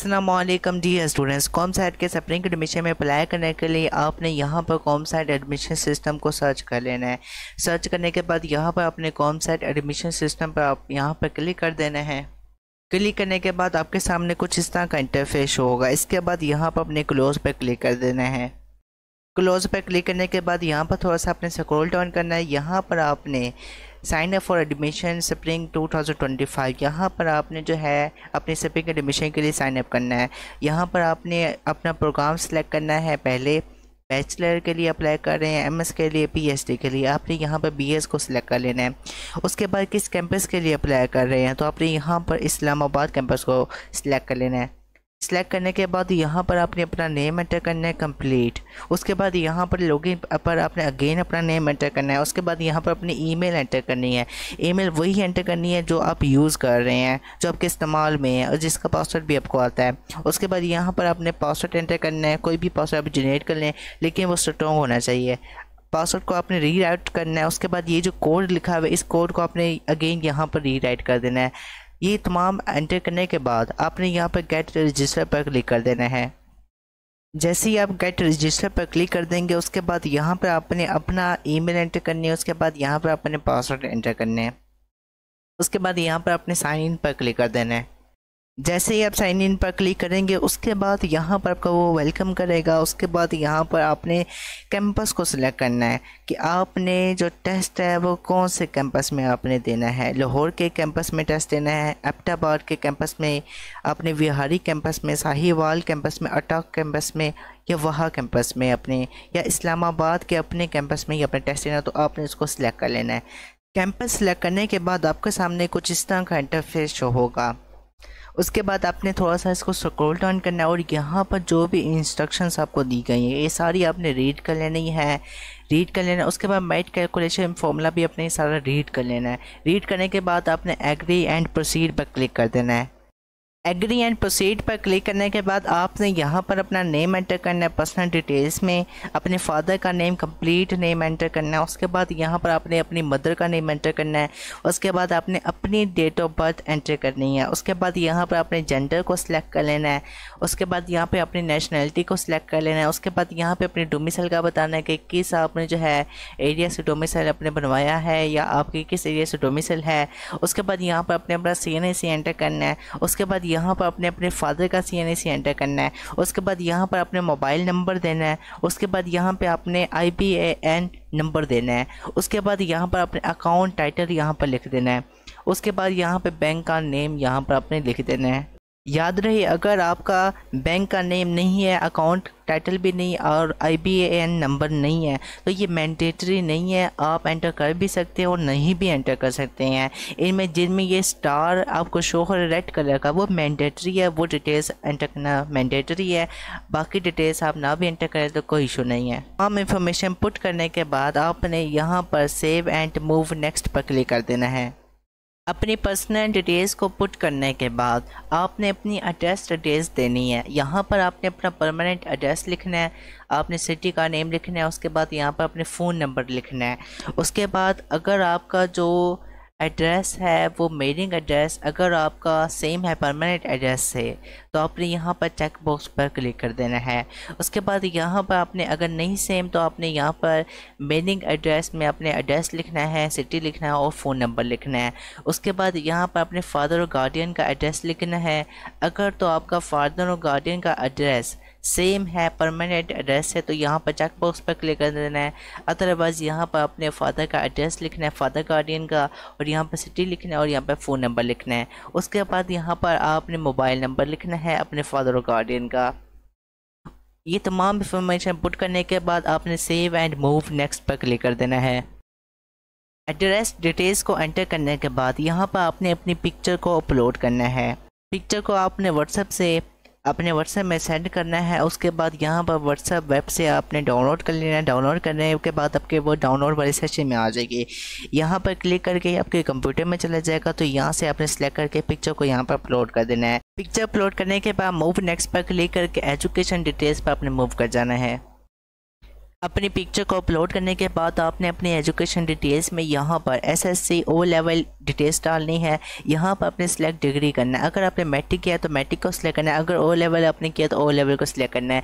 Aslam dear students COMSATS के spring admission में apply करने के लिए आपने यहाँ पर कॉम साइड एडमिशन सिस्टम को सर्च कर लेना है सर्च करने के बाद यहाँ पर अपने कॉम साइड एडमिशन सिस्टम पर आप यहाँ पर क्लिक कर देना है क्लिक करने के बाद आपके सामने कुछ इस तरह का इंटरफेस होगा इसके बाद यहाँ पर अपने क्लोज पर क्लिक कर देना है क्लोज पर क्लिक करने के बाद यहाँ पर थोड़ा सा अपने स्क्रोल डाउन करना है यहाँ पर आपने sign up for admission spring 2025 यहाँ पर आपने जो है अपने स्प्रिंग एडमिशन के लिए साइन अप करना है यहाँ पर आपने अपना प्रोग्राम सेलेक्ट करना है पहले बैचलर के लिए अप्लाई कर रहे हैं एमएस के लिए पीएचडी के लिए आपने यहाँ पर बीएस को सिलेक्ट कर लेना है उसके बाद किस कैंपस के लिए अप्लाई कर रहे हैं तो आपने यहाँ पर इस्लामाबाद कैंपस को सिलेक्ट कर लेना है सेलेक्ट करने के बाद यहाँ पर आपने अपना नेम एंटर करना है कंप्लीट उसके बाद यहाँ पर लॉगिन पर आपने अगेन अपना नेम एंटर करना है उसके बाद यहाँ पर अपनी ईमेल एंटर करनी है ईमेल वही एंटर करनी है जो आप यूज़ कर रहे हैं जो आपके इस्तेमाल में है और जिसका पासवर्ड भी आपको आता है उसके बाद यहाँ पर आपने पासवर्ड एंटर करना है कोई भी पासवर्ड आप जनरेट कर लें लेकिन वो स्ट्रॉन्ग होना चाहिए पासवर्ड को आपने रीराइट करना है उसके बाद ये जो कोड लिखा हुआ है इस कोड को आपने अगेन यहाँ पर रीराइट कर देना है ये तमाम एंटर करने के बाद आपने यहाँ पर गेट रजिस्टर पर क्लिक कर देना है जैसे ही आप गेट रजिस्टर पर क्लिक कर देंगे उसके बाद यहाँ पर आपने अपना ईमेल एंटर करनी है उसके बाद यहाँ पर अपने पासवर्ड एंटर करने हैं उसके बाद यहाँ पर अपने साइन इन पर क्लिक कर देना है जैसे ही आप साइन इन पर क्लिक करेंगे उसके बाद यहाँ पर आपका वो वेलकम करेगा उसके बाद यहाँ पर आपने कैंपस को सिलेक्ट करना है कि आपने जो टेस्ट है वो कौन से कैंपस में आपने देना है लाहौर के कैंपस में टेस्ट देना है एपटाबाद के कैंपस में आपने विहारी कैंपस में साहिवाल कैंपस में अटाक कैंपस में या वहाँ कैंपस में अपने या इस्लामाबाद के अपने कैंपस में ही अपने टेस्ट देना तो आपने उसको सिलेक्ट कर लेना है कैंपस सिलेक्ट करने के बाद आपके सामने कुछ इस तरह का इंटरफेस शो होगा उसके बाद आपने थोड़ा सा इसको स्क्रॉल डाउन करना है और यहाँ पर जो भी इंस्ट्रक्शंस आपको दी गई हैं ये सारी आपने रीड कर लेनी है रीड कर लेना उसके बाद मेट कैलकुलेशन फॉर्मूला भी अपने सारा रीड कर लेना है रीड करने के बाद आपने एग्री एंड प्रोसीड पर क्लिक कर देना है एग्री एंड प्रोसीड पर क्लिक करने के बाद आपने यहाँ पर अपना नेम एंटर करना है पर्सनल डिटेल्स में अपने फादर का नेम कंप्लीट नेम एंटर करना है उसके बाद यहाँ पर आपने अपनी मदर का नेम एंटर करना है उसके बाद आपने अपनी डेट ऑफ बर्थ एंटर करनी है उसके बाद यहाँ पर अपने जेंडर को सिलेक्ट कर लेना है उसके बाद यहाँ पर अपनी नेशनैलिटी को सिलेक्ट कर लेना है उसके बाद यहाँ पर अपने डोमिसल का बताना है कि किस आपने जो है एरिया से डोमिसल अपने बनवाया है या आपकी किस एरिया से डोमिसल है उसके बाद यहाँ पर अपने अपना सी एन एंटर करना है उसके बाद यहाँ पर अपने अपने फादर का सी एन एंटर करना है उसके बाद यहाँ पर अपने मोबाइल नंबर देना है उसके बाद यहाँ पर अपने आई बी एन नंबर देना है उसके बाद यहाँ पर अपने अकाउंट टाइटल यहाँ पर लिख देना है उसके बाद यहाँ पे बैंक का नेम यहाँ पर अपने लिख देना है याद रहे अगर आपका बैंक का नेम नहीं है अकाउंट टाइटल भी नहीं और आई नंबर नहीं है तो ये मैंडेटरी नहीं है आप एंटर कर भी सकते हैं और नहीं भी एंटर कर सकते हैं इनमें जिनमें ये स्टार आपको शो हो रेड कलर का वो मैंडेटरी है वो डिटेल्स एंटर करना मैंडेटरी है बाकी डिटेल्स आप ना भी एंटर करें तो कोई इशू नहीं है आम इंफॉर्मेशन पुट करने के बाद आपने यहाँ पर सेव एंड मूव नेक्स्ट पर क्लिक कर देना है अपनी पर्सनल डिटेल्स को पुट करने के बाद आपने अपनी एड्रेस डिटेल्स देनी है यहाँ पर आपने अपना परमानेंट एड्रेस लिखना है आपने सिटी का नेम लिखना है उसके बाद यहाँ पर अपने फ़ोन नंबर लिखना है उसके बाद अगर आपका जो एड्रेस है वो मेलिंग एड्रेस अगर आपका सेम है परमानेंट एड्रेस से तो आपने यहाँ पर चेक बॉक्स पर क्लिक कर देना है उसके बाद यहाँ पर आपने अगर नहीं सेम तो आपने यहाँ पर मेलिंग एड्रेस में अपने एड्रेस लिखना है सिटी लिखना है और फ़ोन नंबर लिखना है उसके बाद यहाँ पर अपने फादर और गार्डियन का एड्रेस लिखना है अगर तो आपका फादर और गार्डियन का एड्रेस सेम है परमानेंट एड्रेस है तो यहाँ पर चेक बॉक्स पर क्लिक कर देना है अदरवाइज़ यहाँ पर अपने फादर का एड्रेस लिखना है फादर गार्डियन का और यहाँ पर सिटी लिखना है और यहाँ पर फ़ोन नंबर लिखना है उसके बाद यहाँ पर आपने मोबाइल नंबर लिखना है अपने फादर और गार्डियन का ये तमाम इन्फॉर्मेशन पुट करने के बाद आपने सेव एंड मूव नेक्स्ट पर क्लिक कर देना है एड्रेस डिटेल्स को एंटर करने के बाद यहाँ पर आपने अपनी पिक्चर को अपलोड करना है पिक्चर को आपने व्हाट्सएप से अपने व्हाट्सएप में सेंड करना है उसके बाद यहाँ पर व्हाट्सएप वेब से आपने डाउनलोड कर लेना है डाउनलोड करने के बाद आपके वो डाउनलोड वाले सेशन में आ जाएगी यहाँ पर क्लिक करके आपके कंप्यूटर में चला जाएगा तो यहाँ से आपने सेलेक्ट करके पिक्चर को यहाँ पर अपलोड कर देना है पिक्चर अपलोड करने के बाद मूव नेक्स्ट पर क्लिक करके एजुकेशन डिटेल्स पर आपने मूव कर जाना है अपनी पिक्चर को अपलोड करने के बाद आपने अपने एजुकेशन डिटेल्स में यहाँ पर एसएससी ओ लेवल डिटेल्स डालनी है यहाँ पर आपने सेलेक्ट डिग्री करना है अगर आपने मैट्रिक किया तो मैट्रिक को सिलेक्ट करना है अगर ओ लेवल आपने किया तो ओ लेवल को सिलेक्ट करना है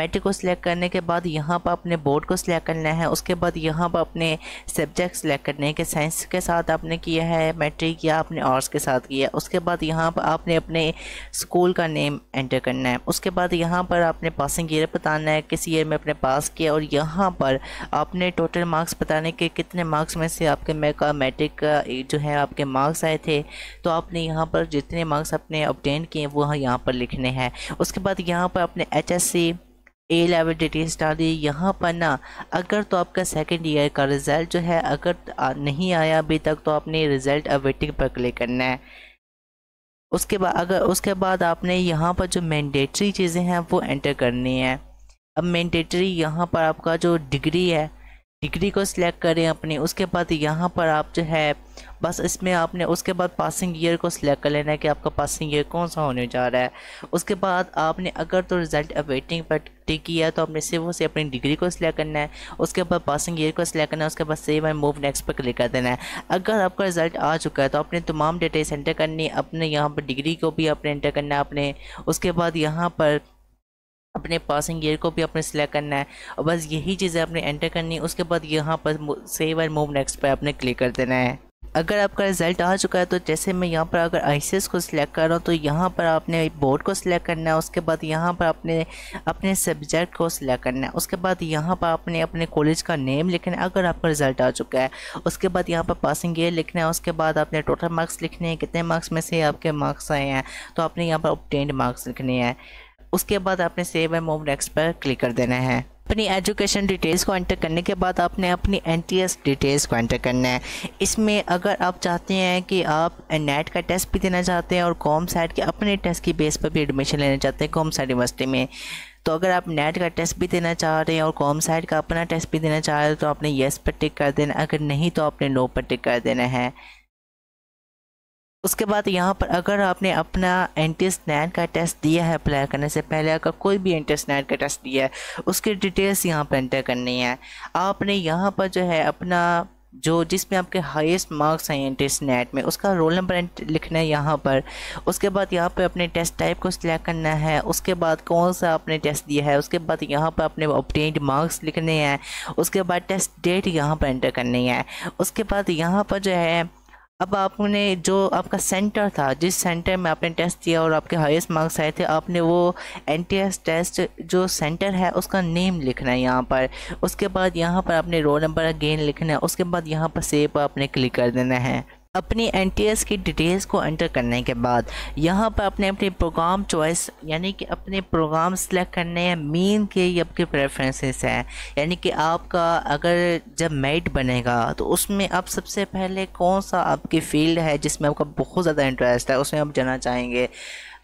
मैट्रिक को सिलेक्ट करने के बाद यहाँ पर अपने बोर्ड को सिलेक्ट करना है उसके बाद यहाँ पर अपने सब्जेक्ट सिलेक्ट करने के कि साइंस के साथ आपने किया है मैट्रिक या आपने आर्ट्स के साथ किया उसके बाद यहाँ पर आपने अपने स्कूल का नेम एंटर करना है उसके बाद यहाँ पर आपने पासिंग ईयर बताना है किस ईयर में आपने पास किया और यहाँ पर आपने टोटल मार्क्स बताने के कितने मार्क्स में से आपके मेका मैट्रिक का जो है आपके मार्क्स आए थे तो आपने यहाँ पर जितने मार्क्स आपने ऑप्टेन किए वो हाँ यहाँ पर लिखने हैं उसके बाद यहाँ पर आपने एच ए लेवल डिटेल्स दी यहाँ पर ना अगर तो आपका सेकेंड ईयर का रिज़ल्ट जो है अगर नहीं आया अभी तक तो आपने रिज़ल्ट अवेटिंग पर क्लिक करना है उसके बाद अगर उसके बाद आपने यहाँ पर जो मैंडेटरी चीज़ें हैं वो एंटर करनी है अब मैंडेटरी यहाँ पर आपका जो डिग्री है डिग्री को सिलेक्ट करें अपनी उसके बाद यहाँ पर आप जो है बस इसमें आपने उसके बाद पासिंग ईयर को सिलेक्ट कर लेना है कि आपका पासिंग ईयर कौन सा होने जा रहा है उसके बाद आपने अगर तो रिज़ल्ट अवेटिंग पर टिक किया तो आपने सिर्फ उसे अपनी डिग्री को सिलेक्ट करना है उसके बाद पासिंग ईयर को सिलेक्ट करना है उसके बाद सेव एंड मूव नेक्स्ट पर क्लिक कर देना है अगर आपका रिज़ल्ट आ चुका है तो आपने तमाम डिटेल्स एंटर करनी अपने यहाँ पर डिग्री को भी अपने एंटर करना है अपने उसके बाद यहाँ पर अपने पासिंग ईयर को भी अपने सेलेक्ट करना है और बस यही चीज़ें आपने एंटर करनी है उसके बाद यहाँ पर सेव एंड मूव नेक्स्ट पर आपने क्लिक कर देना है अगर आपका रिजल्ट आ चुका है तो जैसे मैं यहाँ पर अगर आई को सिलेक्ट कर रहा हूँ तो यहाँ पर आपने बोर्ड को सिलेक्ट करना है उसके बाद यहाँ पर आपने अपने सब्जेक्ट को सिलेक्ट करना है उसके बाद यहाँ पर आपने अपने कॉलेज का नेम लिखना है अगर आपका रिजल्ट आ चुका है उसके बाद यहाँ पर पासिंग ईयर लिखना है उसके बाद आपने टोटल मार्क्स लिखने हैं कितने मार्क्स में से आपके मार्क्स आए हैं तो आपने यहाँ पर ऑप्टेंड मार्क्स लिखने हैं उसके बाद आपने सेव एंड मूव नेक्स्ट पर क्लिक कर देना है अपनी एजुकेशन डिटेल्स को एंटर करने के बाद आपने अपनी एन डिटेल्स को एंटर करना है इसमें अगर आप चाहते हैं कि आप नेट का टेस्ट भी देना चाहते हैं और कॉम साइड के अपने टेस्ट की बेस पर भी एडमिशन लेना चाहते हैं कॉम साइड यूनिवर्सिटी में तो अगर आप नेट का टेस्ट भी देना चाह रहे हैं और कॉम साइड का अपना टेस्ट भी देना चाह रहे हो तो आपने येस पर टिक कर देना अगर नहीं तो आपने नो पर टिक कर देना है उसके बाद यहाँ पर अगर आपने अपना एंटी स्नैन का टेस्ट दिया है अप्लाई करने से पहले अगर कोई भी एंटी स्नैन का टेस्ट दिया है उसकी डिटेल्स यहाँ पर एंटर करनी है आपने यहाँ पर जो है अपना जो जिसमें आपके हाईएस्ट मार्क्स हैं टेस्ट नेट में उसका रोल नंबर लिखना है यहाँ पर उसके बाद यहाँ पर अपने टेस्ट टाइप को सिलेक्ट करना है उसके बाद कौन सा आपने टेस्ट दिया है उसके बाद यहाँ पर अपने ऑप्टेंड मार्क्स लिखने हैं उसके बाद टेस्ट डेट यहाँ पर एंटर करनी है उसके बाद यहाँ पर जो है अब आपने जो आपका सेंटर था जिस सेंटर में आपने टेस्ट दिया और आपके हाईएस्ट मार्क्स आए थे आपने वो एन टेस्ट जो सेंटर है उसका नेम लिखना है यहाँ पर उसके बाद यहाँ पर आपने रोल नंबर अगेन लिखना है उसके बाद यहाँ पर सेव पर आपने क्लिक कर देना है अपनी एन की डिटेल्स को एंटर करने के बाद यहाँ पर अपने अपने प्रोग्राम चॉइस यानी कि अपने प्रोग्राम सेलेक्ट करने हैं मेन के ये आपके प्रेफरेंसेस हैं यानी कि आपका अगर जब मेट बनेगा तो उसमें आप सबसे पहले कौन सा आपकी फील्ड है जिसमें आपका बहुत ज़्यादा इंटरेस्ट है उसमें आप जाना चाहेंगे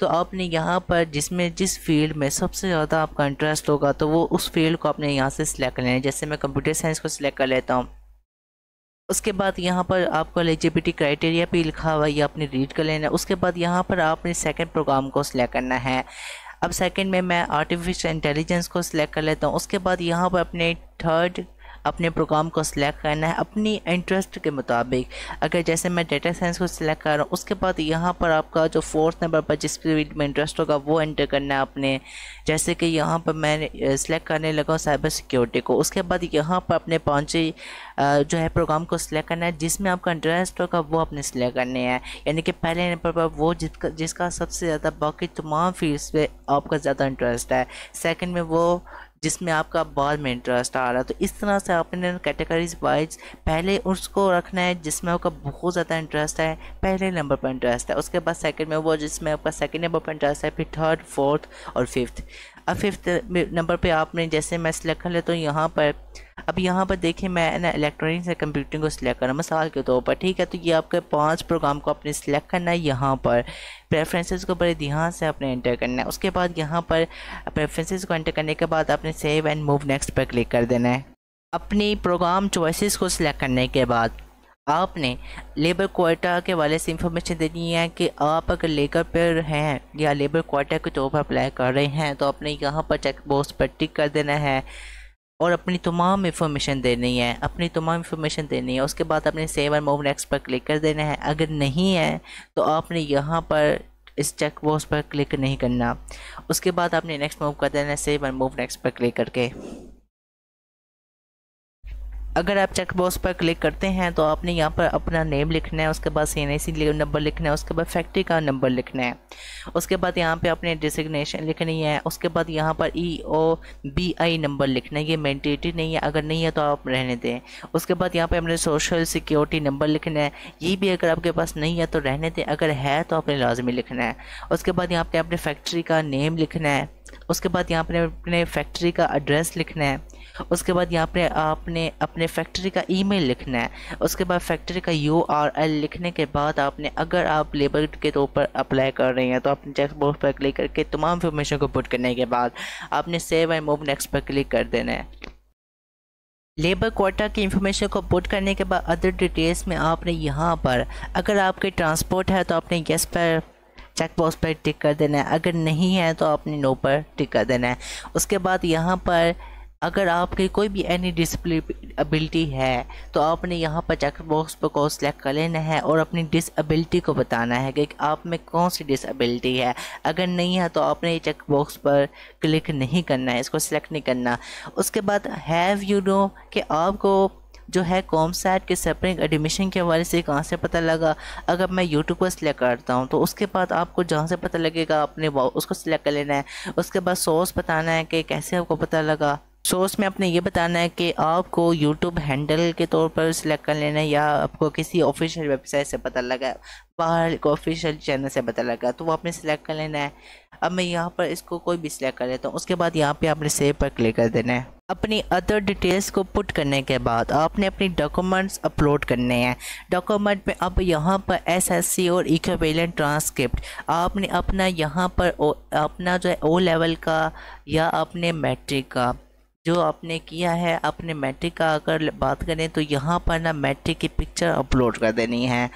तो आपने यहाँ पर जिसमें जिस फील्ड में सबसे ज़्यादा आपका इंटरेस्ट होगा तो वो उस फील्ड को आपने यहाँ से सिलेक्ट कर लेना जैसे मैं कंप्यूटर साइंस को सिलेक्ट कर लेता हूँ उसके बाद यहाँ पर आपको एलिजिबिलिटी क्राइटेरिया भी लिखा हुआ है आपने रीड कर लेना है उसके बाद यहाँ पर आपने सेकंड प्रोग्राम को सिलेक्ट करना है अब सेकंड में मैं आर्टिफिशियल इंटेलिजेंस को सिलेक्ट कर लेता हूँ उसके बाद यहाँ पर अपने थर्ड अपने प्रोग्राम को सिलेक्ट करना है अपनी इंटरेस्ट के मुताबिक अगर जैसे मैं डेटा साइंस को सिलेक्ट कर रहा हूँ उसके बाद यहाँ पर आपका जो फोर्थ नंबर पर जिस फील्ड में इंटरेस्ट होगा वो एंटर करना है आपने जैसे कि यहाँ पर मैं सिलेक्ट करने लगा हूँ साइबर सिक्योरिटी को उसके बाद यहाँ पर अपने पहुँचे जो है प्रोग्राम को सिलेक्ट करना है जिसमें आपका इंटरेस्ट होगा वो अपने सिलेक्ट करने हैं यानी कि पहले नंबर पर वो जिसका जिसका सबसे ज़्यादा बाकी तमाम फील्ड्स पे आपका ज़्यादा इंटरेस्ट है सेकंड में वो जिसमें आपका बाद में इंटरेस्ट आ रहा है तो इस तरह से आपने कैटेगरीज वाइज पहले उसको रखना है जिसमें आपका बहुत ज़्यादा इंटरेस्ट है पहले नंबर पर इंटरेस्ट है उसके बाद सेकंड में वो जिसमें आपका सेकंड नंबर पर इंटरेस्ट है फिर थर्ड फोर्थ और फिफ्थ अब फिफ्थ नंबर पे आपने जैसे मैं सिलेक्ट कर ले तो यहाँ पर अब यहाँ पर देखें मैं ना इलेक्ट्रॉनिक्स या कंप्यूटिंग को सिलेक्ट करना मिसाल के तौर पर ठीक है तो ये आपके पांच प्रोग्राम को आपने सिलेक्ट करना है यहाँ पर प्रेफरेंसेस को बड़े ध्यान से आपने एंटर करना है उसके बाद यहाँ पर प्रेफरेंसेस को एंटर करने के बाद आपने सेव एंड मूव नेक्स्ट पर क्लिक कर देना है अपनी प्रोग्राम चॉइसिस को सिलेक्ट करने के बाद आपने लेबर कोटा के वाले से इंफॉर्मेशन देनी है कि आप अगर लेकर पर हैं या लेबर कोटा के तौर पर अप्लाई कर रहे हैं तो आपने यहाँ पर चेक बॉक्स पर टिक कर देना है और अपनी तमाम इन्फॉर्मेशन देनी है अपनी तमाम इन्फॉर्मेशन देनी है उसके बाद अपने सेव एंड मूव नेक्स्ट पर क्लिक कर देना है अगर नहीं है तो आपने यहाँ पर इस चेक बॉक्स पर क्लिक नहीं करना उसके बाद आपने नेक्स्ट मूव कर देना है सेव एंड मूव नेक्स्ट पर क्लिक करके अगर आप चेक बॉक्स पर क्लिक करते हैं तो आपने यहाँ पर अपना नेम लिखना है उसके बाद सी नंबर लिखना है उसके बाद फैक्ट्री का नंबर लिखना है उसके बाद यहाँ पे आपने डिजिग्नेशन लिखनी है उसके बाद यहाँ पर ई ओ बी आई नंबर लिखना है ये मैंडेटरी नहीं है अगर नहीं है तो आप रहने दें उसके बाद यहाँ पर अपने सोशल सिक्योरिटी नंबर लिखना है ये भी अगर आपके पास नहीं है तो रहने दें अगर है तो आपने लाजमी लिखना है उसके बाद यहाँ पर आपने फैक्ट्री का नेम लिखना है उसके बाद यहाँ पर अपने फैक्ट्री का एड्रेस लिखना है उसके बाद यहाँ पे आपने अपने फैक्ट्री का ईमेल लिखना है उसके बाद फैक्ट्री का यू लिखने के बाद आपने अगर आप लेबर के तौर पर अप्लाई कर रहे हैं तो आपने चेक बॉक्स पर क्लिक करके तमाम इन्फॉर्मेशन को पुट करने के बाद आपने सेव एंड मूव नेक्स्ट पर क्लिक कर देना है लेबर कोटा की इन्फॉर्मेशन को पुट करने के बाद अदर डिटेल्स में आपने यहाँ पर अगर आपके ट्रांसपोर्ट है तो आपने गैस पर चेक बॉक्स पर टिक कर देना है अगर नहीं है तो आपने नो पर टिक कर देना है उसके बाद यहाँ पर अगर आपके कोई भी एनी डिसबिलिटी है तो आपने यहाँ पर चेक बॉक्स पर को सिलेक्ट कर लेना है और अपनी डिसबिलिटी को बताना है कि आप में कौन सी डिसबिलिटी है अगर नहीं है तो आपने ये चेक बॉक्स पर क्लिक नहीं करना है इसको सिलेक्ट नहीं करना उसके बाद हैव यू नो कि आपको जो है कॉम सैट के सेपरिंग एडमिशन के हवाले से कहाँ से पता लगा अगर मैं यूट्यूब पर सिलेक्ट करता हूँ तो उसके बाद आपको जहाँ से पता लगेगा अपने उसको सिलेक्ट कर लेना है उसके बाद सोर्स बताना है कि कैसे आपको पता लगा सो उसमें आपने ये बताना है कि आपको यूट्यूब हैंडल के तौर पर सिलेक्ट कर लेना है या आपको किसी ऑफिशियल वेबसाइट से पता लगा बाहर को ऑफिशियल चैनल से पता लगा तो वो आपने सिलेक्ट कर लेना है अब मैं यहाँ पर इसको कोई भी सिलेक्ट कर लेता हूँ उसके बाद यहाँ पे आपने सेव पर क्लिक कर देना है अपनी अदर डिटेल्स को पुट करने के बाद आपने अपनी डॉक्यूमेंट्स अपलोड करने हैं डॉक्यूमेंट में अब यहाँ पर एसएससी और इक्वेलेंट ट्रांसक्रिप्ट आपने अपना यहाँ पर ओ, अपना जो है ओ लेवल का या अपने मैट्रिक का जो आपने किया है अपने मैट्रिक का अगर बात करें तो यहाँ पर ना मैट्रिक की पिक्चर अपलोड कर देनी है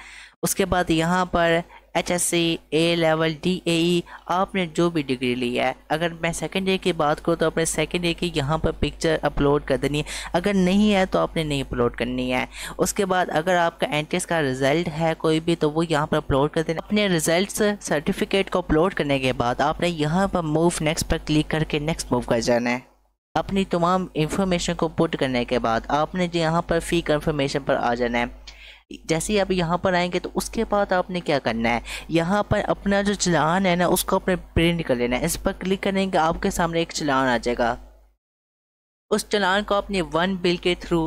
उसके बाद यहाँ पर H S C A level D A E आपने जो भी डिग्री ली है अगर मैं सेकेंड ईयर की बात करूँ तो अपने सेकेंड ईयर की यहाँ पर पिक्चर अपलोड कर देनी है अगर नहीं है तो आपने नहीं अपलोड करनी है उसके बाद अगर आपका एंट्रेंस का रिजल्ट है कोई भी तो वो यहाँ पर अपलोड कर देना अपने रिजल्ट सर्टिफिकेट को अपलोड करने के बाद आपने यहाँ पर मूव नेक्स्ट पर क्लिक करके नेक्स्ट मूव कर जाना है अपनी तमाम इन्फॉर्मेशन को पुट करने के बाद आपने जो यहाँ पर फ़ी कन्फर्मेशन पर आ जाना है जैसे ही आप यहाँ पर आएंगे तो उसके बाद आपने क्या करना है यहाँ पर अपना जो चलान है ना उसको अपने प्रिंट कर लेना है इस पर क्लिक करेंगे आपके सामने एक चलान आ जाएगा उस चलान को आपने वन बिल के थ्रू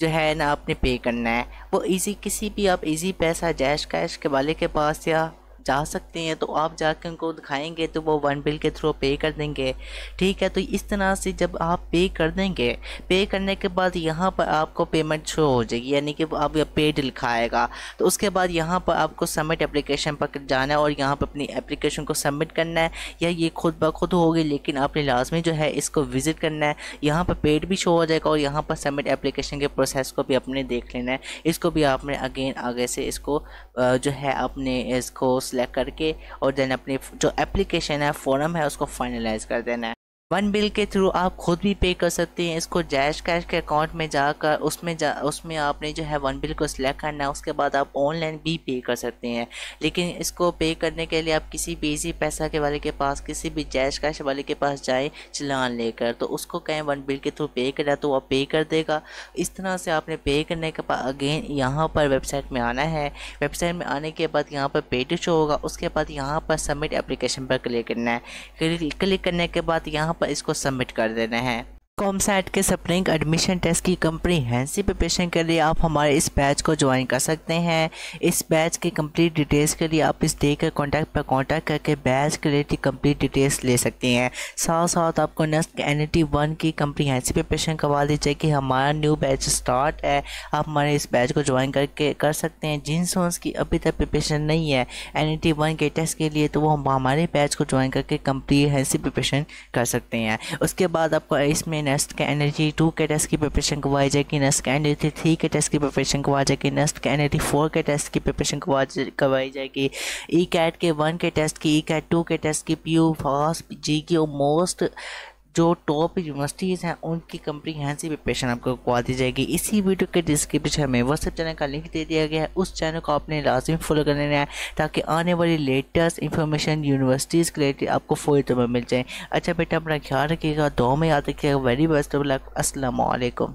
जो है ना आपने पे करना है वो इजी किसी भी आप इजी पैसा जैश कैश के वाले के पास या जा सकते हैं तो आप जाकर उनको दिखाएंगे तो वो वन बिल के थ्रू पे कर देंगे ठीक है तो इस तरह से जब आप पे कर देंगे पे करने के बाद यहाँ पर आपको पेमेंट शो हो जाएगी यानी कि आप पेड लिखाएगा तो उसके बाद यहाँ पर आपको सबमिट एप्लीकेशन पर जाना है और यहाँ पर अपनी एप्लीकेशन को सबमिट करना है या ये खुद ब खुद होगी लेकिन आपने लाजमी जो है इसको विज़िट करना है यहाँ पर पेड भी शो हो जाएगा और यहाँ पर सबमिट एप्लीकेशन के प्रोसेस को भी अपने देख लेना है इसको भी आपने अगेन आगे से इसको जो है अपने इसको सेलेक्ट करके और देन अपनी जो एप्लीकेशन है फॉरम है उसको फाइनलाइज कर देना है वन बिल के थ्रू आप खुद भी पे कर सकते हैं इसको जैश कैश के अकाउंट में जाकर उसमें जा उसमें आपने जो है वन बिल को सिलेक्ट करना है उसके बाद आप ऑनलाइन भी पे कर सकते हैं लेकिन इसको पे करने के लिए आप किसी भी इजी पैसा के वाले के पास किसी भी जैश कैश वाले के पास जाए चलान लेकर तो उसको कहें वन बिल के थ्रू पे करा तो वह पे कर देगा इस तरह से आपने पे करने के बाद अगेन यहाँ पर वेबसाइट में आना है वेबसाइट में आने के बाद यहाँ पर पेटी शो होगा उसके बाद यहाँ पर सबमिट एप्लीकेशन पर क्लिक करना है क्लिक करने के बाद यहाँ पर इसको सबमिट कर देना है कॉमसैट के सप्लिंग एडमिशन टेस्ट की कंप्रीहेंसिव प्रिपरेशन के लिए आप हमारे इस बैच को ज्वाइन कर सकते हैं इस बैच की कंप्लीट डिटेल्स के लिए आप इस डे के कॉन्टैक्ट पर कॉन्टैक्ट करके बैच के रिलेटेड कंप्लीट डिटेल्स ले सकते हैं साथ साथ आपको नेक्स्ट एन टी वन की कंप्रीहेंसिव प्रिपरेशन करवा दीजिए कि हमारा न्यू बैच स्टार्ट है आप हमारे इस बैच को ज्वाइन करके कर सकते हैं जिन सोन्स की अभी तक प्रिपरेशन नहीं है एन टी वन के टेस्ट के लिए तो वो हम हमारे बैच को ज्वाइन करके कंप्रीहेंसिव प्रिपरेशन कर सकते हैं उसके बाद आपको इसमें नेस्ट के एनर्जी टू के टेस्ट की प्रिपरेशन करवाई जाएगी नेस्ट के एनर्जी थ्री के टेस्ट की प्रिपरेशन करवाई जाएगी नेस्ट के एनर्जी फोर के टेस्ट की प्रिपरेशन करवाई जाएगी ई e कैट के वन के टेस्ट की ई कैट टू के टेस्ट की पी यू फॉस जी की मोस्ट जो टॉप यूनिवर्सिटीज़ हैं उनकी कंप्रीहेंसिव प्रिपरेशन आपको करवा दी जाएगी इसी वीडियो के डिस्क्रिप्शन में व्हाट्सएप चैनल का लिंक दे दिया गया है उस चैनल को आपने लाजमी फॉलो कर लेना है ताकि आने वाली लेटेस्ट इन्फॉर्मेशन यूनिवर्सिटीज़ के रिलेटेड आपको फोरी तौर पर मिल जाए अच्छा बेटा अपना ख्याल रखिएगा दो में याद रखिएगा very best of luck Aslam